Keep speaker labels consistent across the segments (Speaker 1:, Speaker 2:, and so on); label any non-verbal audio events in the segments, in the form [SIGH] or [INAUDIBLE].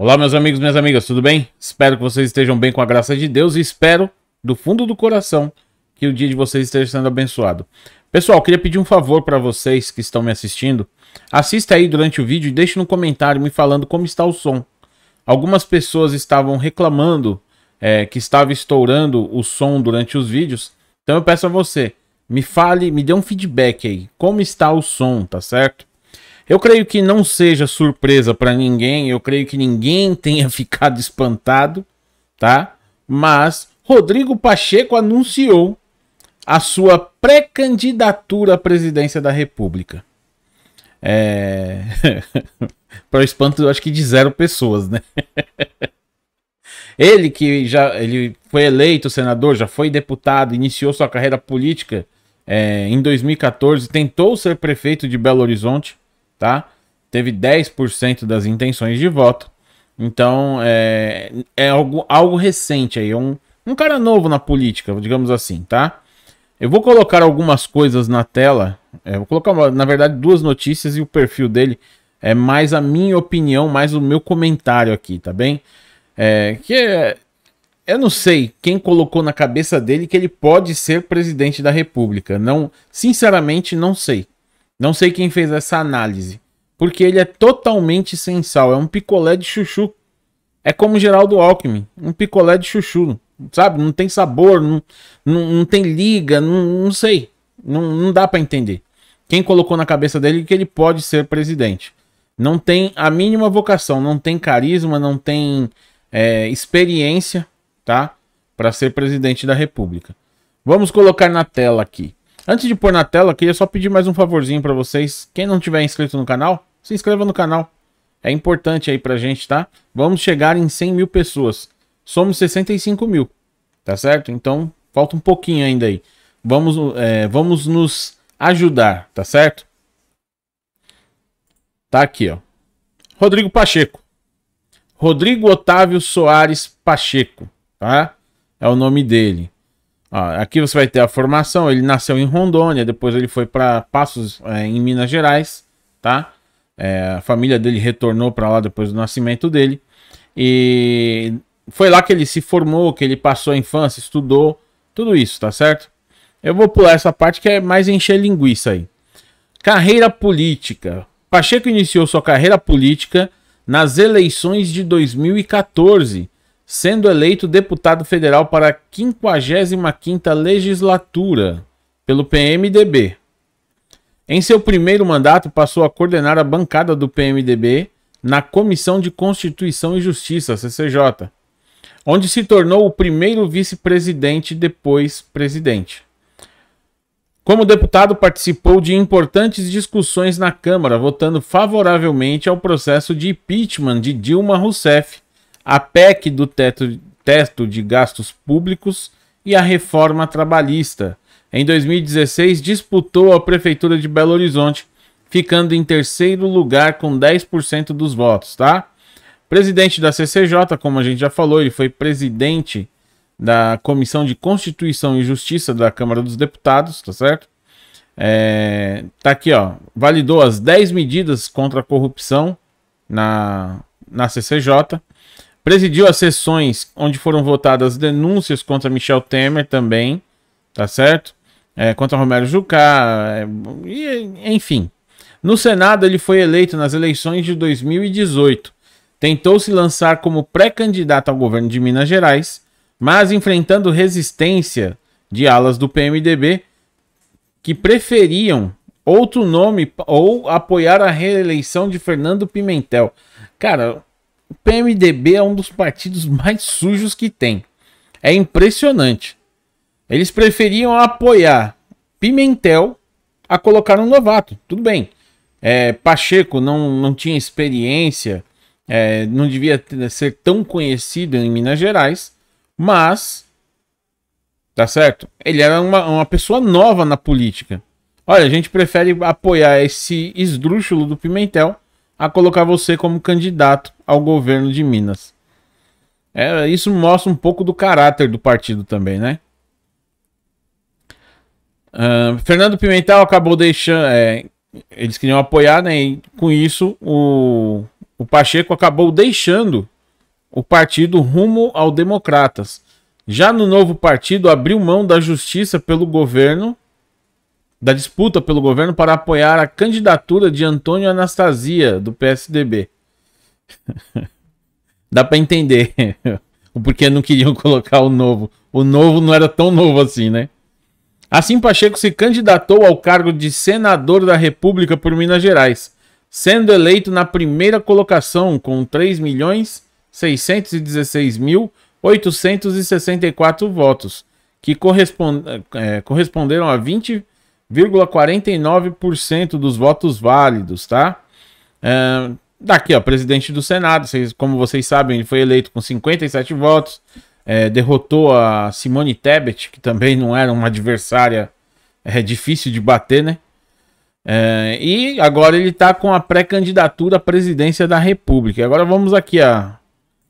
Speaker 1: Olá, meus amigos, minhas amigas, tudo bem? Espero que vocês estejam bem com a graça de Deus e espero, do fundo do coração, que o dia de vocês esteja sendo abençoado. Pessoal, queria pedir um favor para vocês que estão me assistindo. Assista aí durante o vídeo e deixe no comentário me falando como está o som. Algumas pessoas estavam reclamando é, que estava estourando o som durante os vídeos. Então eu peço a você, me fale, me dê um feedback aí. Como está o som, tá certo? Eu creio que não seja surpresa para ninguém, eu creio que ninguém [LAUGHS] tenha ficado espantado, tá? Mas Rodrigo Pacheco anunciou a sua pré-candidatura à presidência da República. É... [LAUGHS] para o espanto, eu acho que de zero pessoas, né? [LAUGHS] ele que já ele foi eleito senador, já foi deputado, iniciou sua carreira política é, em 2014, tentou ser prefeito de Belo Horizonte, tá? Teve 10% das intenções de voto. Então, é, é algo, algo recente aí, é um, um cara novo na política, digamos assim, tá? Eu vou colocar algumas coisas na tela. É, vou colocar, na verdade, duas notícias e o perfil dele é mais a minha opinião, mais o meu comentário aqui, tá bem? É, que é, eu não sei quem colocou na cabeça dele que ele pode ser presidente da República. Não, sinceramente, não sei, não sei quem fez essa análise. Porque ele é totalmente sem sal. É um picolé de chuchu. É como Geraldo Alckmin. Um picolé de chuchu. Sabe? Não tem sabor, não, não, não tem liga, não, não sei. Não, não dá para entender. Quem colocou na cabeça dele que ele pode ser presidente? Não tem a mínima vocação, não tem carisma, não tem é, experiência, tá? Para ser presidente da República. Vamos colocar na tela aqui. Antes de pôr na tela, queria só pedir mais um favorzinho para vocês. Quem não tiver inscrito no canal, se inscreva no canal. É importante aí pra gente, tá? Vamos chegar em 100 mil pessoas. Somos 65 mil, tá certo? Então, falta um pouquinho ainda aí. Vamos, é, vamos nos ajudar, tá certo? Tá aqui, ó. Rodrigo Pacheco. Rodrigo Otávio Soares Pacheco, tá? É o nome dele aqui você vai ter a formação. Ele nasceu em Rondônia, depois ele foi para Passos, é, em Minas Gerais, tá? É, a família dele retornou para lá depois do nascimento dele. E foi lá que ele se formou, que ele passou a infância, estudou, tudo isso, tá certo? Eu vou pular essa parte que é mais encher linguiça aí. Carreira política. Pacheco iniciou sua carreira política nas eleições de 2014 sendo eleito deputado federal para a 55ª legislatura pelo PMDB. Em seu primeiro mandato, passou a coordenar a bancada do PMDB na Comissão de Constituição e Justiça, CCJ, onde se tornou o primeiro vice-presidente depois presidente. Como deputado, participou de importantes discussões na Câmara, votando favoravelmente ao processo de impeachment de Dilma Rousseff a PEC do teto, teto de gastos públicos e a reforma trabalhista. Em 2016, disputou a Prefeitura de Belo Horizonte, ficando em terceiro lugar com 10% dos votos, tá? Presidente da CCJ, como a gente já falou, ele foi presidente da Comissão de Constituição e Justiça da Câmara dos Deputados, tá certo? É, tá aqui, ó. Validou as 10 medidas contra a corrupção na, na CCJ. Presidiu as sessões onde foram votadas denúncias contra Michel Temer também, tá certo? É, contra Romero Jucá, é, enfim. No Senado, ele foi eleito nas eleições de 2018. Tentou se lançar como pré-candidato ao governo de Minas Gerais, mas enfrentando resistência de alas do PMDB que preferiam outro nome ou apoiar a reeleição de Fernando Pimentel. Cara, o PMDB é um dos partidos mais sujos que tem. É impressionante. Eles preferiam apoiar Pimentel a colocar um novato. Tudo bem. É, Pacheco não, não tinha experiência, é, não devia ser tão conhecido em Minas Gerais, mas. Tá certo? Ele era uma, uma pessoa nova na política. Olha, a gente prefere apoiar esse esdrúxulo do Pimentel a colocar você como candidato ao governo de Minas. É, isso mostra um pouco do caráter do partido também, né? Uh, Fernando Pimentel acabou deixando. É, eles queriam apoiar, né? E com isso, o, o Pacheco acabou deixando o partido rumo ao Democratas. Já no novo partido, abriu mão da justiça pelo governo da disputa pelo governo para apoiar a candidatura de Antônio Anastasia, do PSDB. [LAUGHS] Dá para entender [LAUGHS] o porquê não queriam colocar o novo. O novo não era tão novo assim, né? Assim, Pacheco se candidatou ao cargo de senador da República por Minas Gerais, sendo eleito na primeira colocação com 3.616.864 milhões mil votos, que eh, corresponderam a 20 0,49% dos votos válidos, tá? É, daqui, tá ó, presidente do Senado, vocês, como vocês sabem, ele foi eleito com 57 votos, é, derrotou a Simone Tebet, que também não era uma adversária é, difícil de bater, né? É, e agora ele está com a pré-candidatura à presidência da República. Agora vamos aqui a,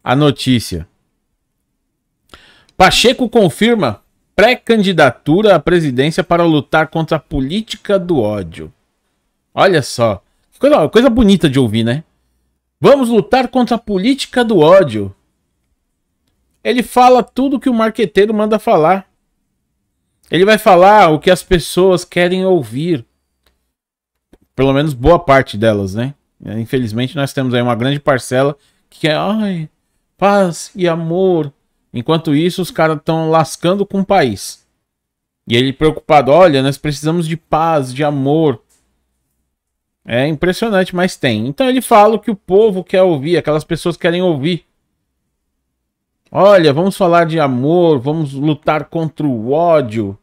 Speaker 1: a notícia. Pacheco confirma pré-candidatura à presidência para lutar contra a política do ódio. Olha só, coisa, coisa bonita de ouvir, né? Vamos lutar contra a política do ódio. Ele fala tudo que o marqueteiro manda falar. Ele vai falar o que as pessoas querem ouvir. Pelo menos boa parte delas, né? Infelizmente, nós temos aí uma grande parcela que é ai, paz e amor Enquanto isso, os caras estão lascando com o país. E ele preocupado, olha, nós precisamos de paz, de amor. É impressionante, mas tem. Então ele fala o que o povo quer ouvir, aquelas pessoas querem ouvir. Olha, vamos falar de amor, vamos lutar contra o ódio.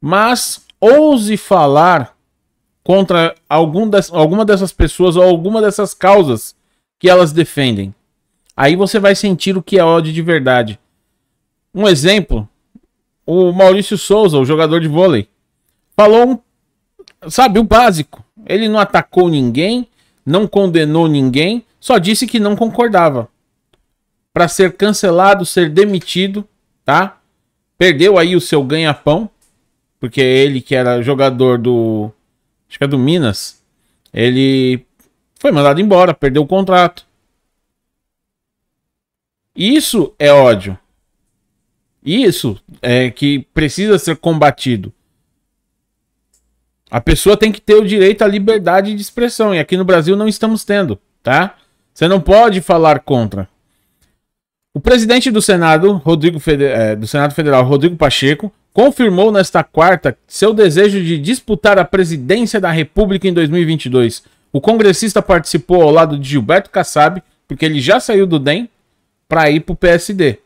Speaker 1: Mas ouse falar contra algum alguma dessas pessoas ou alguma dessas causas que elas defendem. Aí você vai sentir o que é ódio de verdade. Um exemplo, o Maurício Souza, o jogador de vôlei, falou, um, sabe, o básico. Ele não atacou ninguém, não condenou ninguém, só disse que não concordava. Para ser cancelado, ser demitido, tá? Perdeu aí o seu ganha-pão, porque ele que era jogador do, acho que é do Minas, ele foi mandado embora, perdeu o contrato. Isso é ódio. Isso é que precisa ser combatido. A pessoa tem que ter o direito à liberdade de expressão e aqui no Brasil não estamos tendo, tá? Você não pode falar contra. O presidente do Senado, Rodrigo Fede... É, do Senado Federal, Rodrigo Pacheco, confirmou nesta quarta seu desejo de disputar a presidência da República em 2022. O congressista participou ao lado de Gilberto Kassab, porque ele já saiu do DEM para ir para o PSD.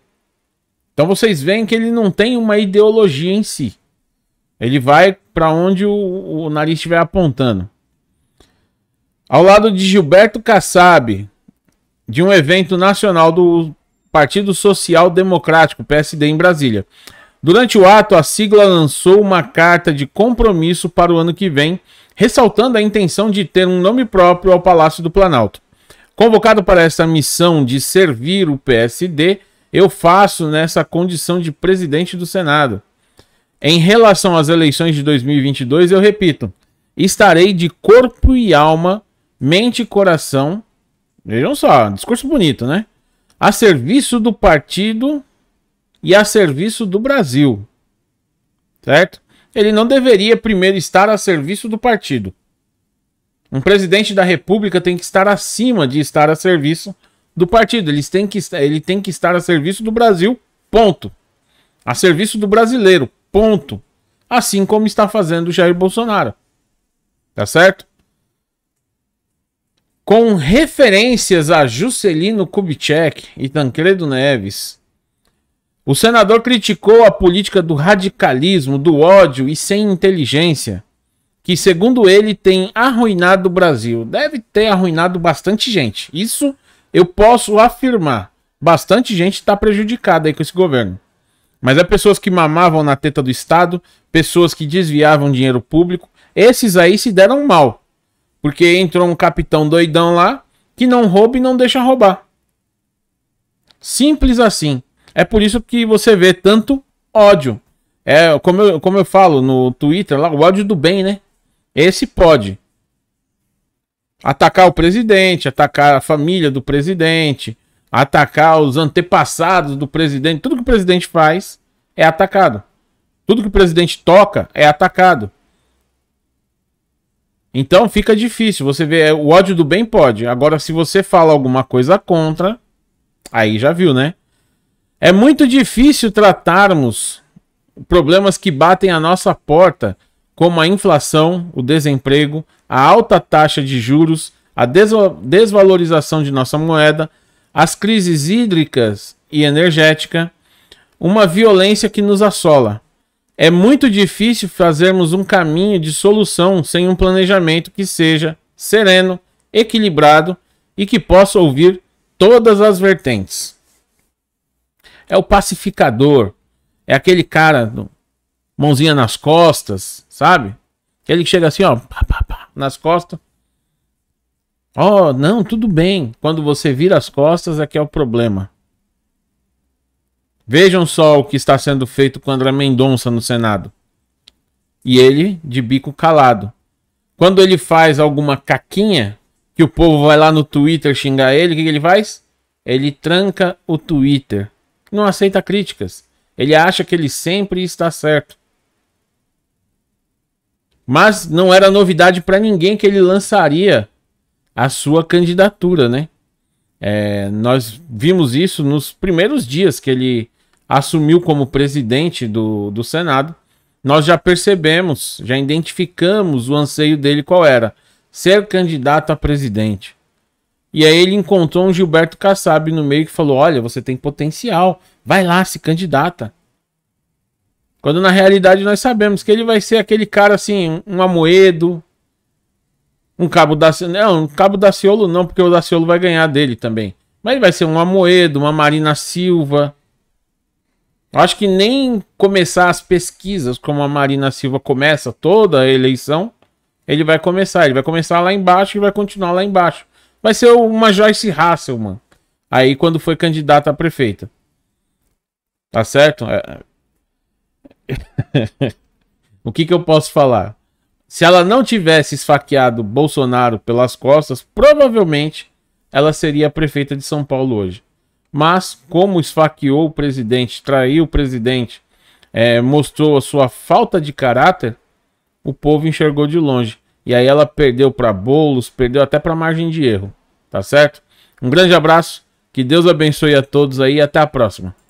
Speaker 1: Então vocês veem que ele não tem uma ideologia em si. Ele vai para onde o, o nariz estiver apontando. Ao lado de Gilberto Kassab, de um evento nacional do Partido Social Democrático, PSD, em Brasília. Durante o ato, a sigla lançou uma carta de compromisso para o ano que vem, ressaltando a intenção de ter um nome próprio ao Palácio do Planalto. Convocado para essa missão de servir o PSD, eu faço nessa condição de presidente do Senado. Em relação às eleições de 2022, eu repito, estarei de corpo e alma, mente e coração. Vejam só, discurso bonito, né? A serviço do partido e a serviço do Brasil. Certo? Ele não deveria primeiro estar a serviço do partido. Um presidente da República tem que estar acima de estar a serviço do partido. Eles têm que, ele tem que estar a serviço do Brasil, ponto. A serviço do brasileiro, ponto. Assim como está fazendo Jair Bolsonaro. Tá certo? Com referências a Juscelino Kubitschek e Tancredo Neves, o senador criticou a política do radicalismo, do ódio e sem inteligência, que, segundo ele, tem arruinado o Brasil. Deve ter arruinado bastante gente. Isso eu posso afirmar, bastante gente está prejudicada aí com esse governo. Mas é pessoas que mamavam na teta do Estado, pessoas que desviavam dinheiro público, esses aí se deram mal. Porque entrou um capitão doidão lá que não rouba e não deixa roubar. Simples assim. É por isso que você vê tanto ódio. É, como eu, como eu falo no Twitter lá, o ódio do bem, né? Esse pode atacar o presidente, atacar a família do presidente, atacar os antepassados do presidente. Tudo que o presidente faz é atacado. Tudo que o presidente toca é atacado. Então fica difícil. Você vê, é, o ódio do bem pode. Agora, se você fala alguma coisa contra, aí já viu, né? É muito difícil tratarmos problemas que batem à nossa porta, como a inflação, o desemprego, a alta taxa de juros, a desvalorização de nossa moeda, as crises hídricas e energética, uma violência que nos assola. É muito difícil fazermos um caminho de solução sem um planejamento que seja sereno, equilibrado e que possa ouvir todas as vertentes. É o pacificador, é aquele cara mãozinha nas costas, sabe? Que ele chega assim, ó, pá, pá, nas costas. Oh, não, tudo bem. Quando você vira as costas, aqui é, é o problema. Vejam só o que está sendo feito com André Mendonça no Senado. E ele de bico calado. Quando ele faz alguma caquinha, que o povo vai lá no Twitter xingar ele, o que, que ele faz? Ele tranca o Twitter. Não aceita críticas. Ele acha que ele sempre está certo. Mas não era novidade para ninguém que ele lançaria a sua candidatura, né? É, nós vimos isso nos primeiros dias que ele assumiu como presidente do, do Senado. Nós já percebemos, já identificamos o anseio dele qual era: ser candidato a presidente. E aí ele encontrou um Gilberto Kassab no meio que falou: Olha, você tem potencial, vai lá, se candidata. Quando na realidade nós sabemos que ele vai ser aquele cara assim, um Amoedo, um Cabo da Não, um Cabo da Ciolo não, porque o da Ciolo vai ganhar dele também. Mas ele vai ser um Amoedo, uma Marina Silva. Eu acho que nem começar as pesquisas como a Marina Silva começa toda a eleição, ele vai começar. Ele vai começar lá embaixo e vai continuar lá embaixo. Vai ser uma Joyce mano Aí quando foi candidata a prefeita. Tá certo? É, [LAUGHS] o que, que eu posso falar? Se ela não tivesse esfaqueado Bolsonaro pelas costas, provavelmente ela seria a prefeita de São Paulo hoje. Mas, como esfaqueou o presidente, traiu o presidente, é, mostrou a sua falta de caráter, o povo enxergou de longe. E aí ela perdeu para bolos, perdeu até para margem de erro. Tá certo? Um grande abraço, que Deus abençoe a todos aí e até a próxima.